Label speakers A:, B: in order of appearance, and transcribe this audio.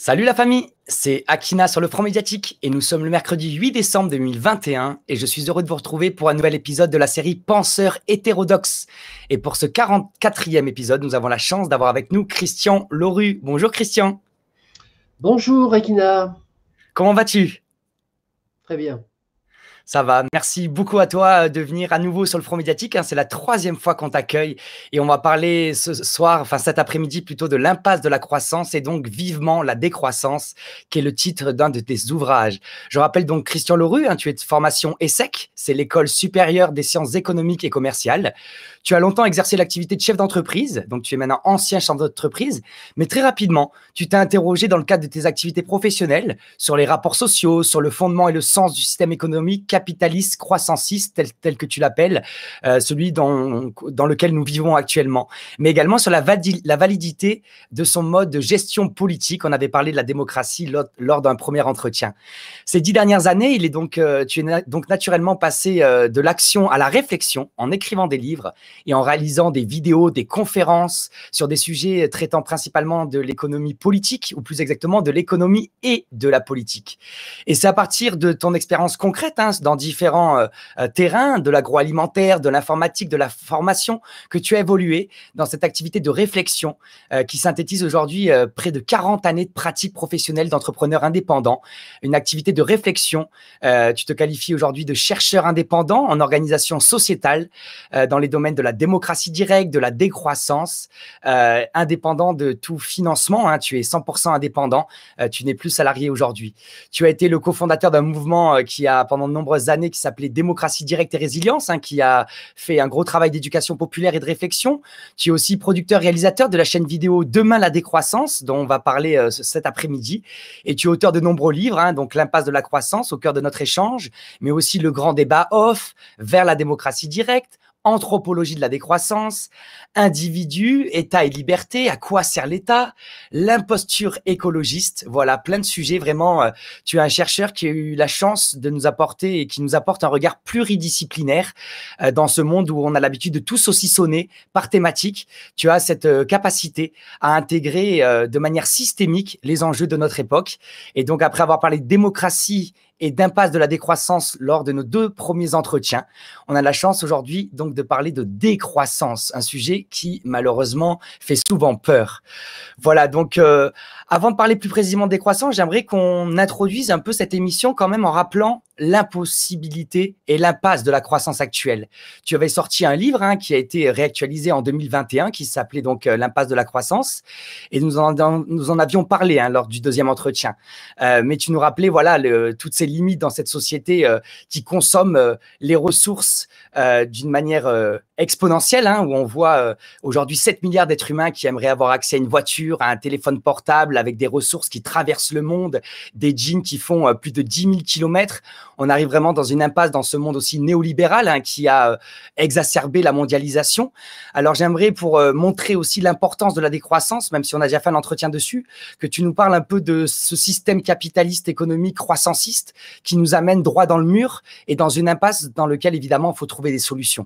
A: Salut la famille, c'est Akina sur le front médiatique et nous sommes le mercredi 8 décembre 2021 et je suis heureux de vous retrouver pour un nouvel épisode de la série Penseurs hétérodoxes. Et pour ce 44e épisode, nous avons la chance d'avoir avec nous Christian Loru. Bonjour Christian. Bonjour Akina. Comment vas-tu Très bien. Ça va. Merci beaucoup à toi euh, de venir à nouveau sur le front médiatique. Hein. C'est la troisième fois qu'on t'accueille et on va parler ce soir, enfin cet après-midi plutôt, de l'impasse de la croissance et donc vivement la décroissance, qui est le titre d'un de tes ouvrages. Je rappelle donc Christian Leroux, hein, tu es de formation ESSEC, c'est l'école supérieure des sciences économiques et commerciales. Tu as longtemps exercé l'activité de chef d'entreprise, donc tu es maintenant ancien chef d'entreprise, mais très rapidement, tu t'es interrogé dans le cadre de tes activités professionnelles sur les rapports sociaux, sur le fondement et le sens du système économique capitaliste croissanciste, tel, tel que tu l'appelles, euh, celui dans, dans lequel nous vivons actuellement, mais également sur la, la validité de son mode de gestion politique. On avait parlé de la démocratie lors, d'un premier entretien. Ces dix dernières années, il est donc, euh, tu es donc naturellement passé euh, de l'action à la réflexion en écrivant des livres et en réalisant des vidéos, des conférences sur des sujets traitant principalement de l'économie politique, ou plus exactement de l'économie et de la politique. Et c'est à partir de ton expérience concrète dans hein, dans différents euh, euh, terrains, de l'agroalimentaire, de l'informatique, de la formation, que tu as évolué dans cette activité de réflexion euh, qui synthétise aujourd'hui près de 40 années de pratique professionnelle d'entrepreneur indépendant. Une activité de réflexion. tu te qualifies aujourd'hui de chercheur indépendant en organisation sociétale dans les domaines de la démocratie directe, de la décroissance, indépendant de tout financement. Hein, tu es 100% indépendant. tu n'es plus salarié aujourd'hui. Tu as été le cofondateur d'un mouvement qui a pendant de nombreuses années qui s'appelait Démocratie directe et résilience, hein, qui a fait un gros travail d'éducation populaire et de réflexion. Tu es aussi producteur-réalisateur de la chaîne vidéo Demain la décroissance, dont on va parler euh, cet après-midi. Et tu es auteur de nombreux livres, hein, donc L'impasse de la croissance au cœur de notre échange, mais aussi Le grand débat off, Vers la démocratie directe, anthropologie de la décroissance, individu, État et liberté, à quoi sert l'État, l'imposture écologiste. Voilà, plein de sujets vraiment. Euh, tu es un chercheur qui a eu la chance de nous apporter et qui nous apporte un regard pluridisciplinaire euh, dans ce monde où on a l'habitude de tout saucissonner par thématique. Tu as cette euh, capacité à intégrer de manière systémique les enjeux de notre époque. Et donc, après avoir parlé de démocratie et d'impasse de la décroissance lors de nos deux premiers entretiens. On a la chance aujourd'hui donc de parler de décroissance, un sujet qui malheureusement fait souvent peur. Voilà donc. Euh, avant de parler plus précisément des croissants, j'aimerais qu'on introduise un peu cette émission quand même en rappelant l'impossibilité et l'impasse de la croissance actuelle. Tu avais sorti un livre hein, qui a été réactualisé en 2021 qui s'appelait donc euh, L'impasse de la croissance et nous en, nous en avions parlé hein, lors du deuxième entretien. Euh, mais tu nous rappelais voilà toutes ces limites dans cette société euh, qui consomme les ressources d'une manière exponentielle hein, où on voit aujourd'hui 7 milliards d'êtres humains qui aimeraient avoir accès à une voiture, à un téléphone portable, avec des ressources qui traversent le monde, des jeans qui font euh, plus de 10 000 kilomètres. On arrive vraiment dans une impasse dans ce monde aussi néolibéral hein, qui a euh, exacerbé la mondialisation. Alors j'aimerais pour euh, montrer aussi l'importance de la décroissance, même si on a déjà fait un entretien dessus, que tu nous parles un peu de ce système capitaliste économique croissanciste qui nous amène droit dans le mur et dans une impasse dans laquelle évidemment il faut trouver des solutions.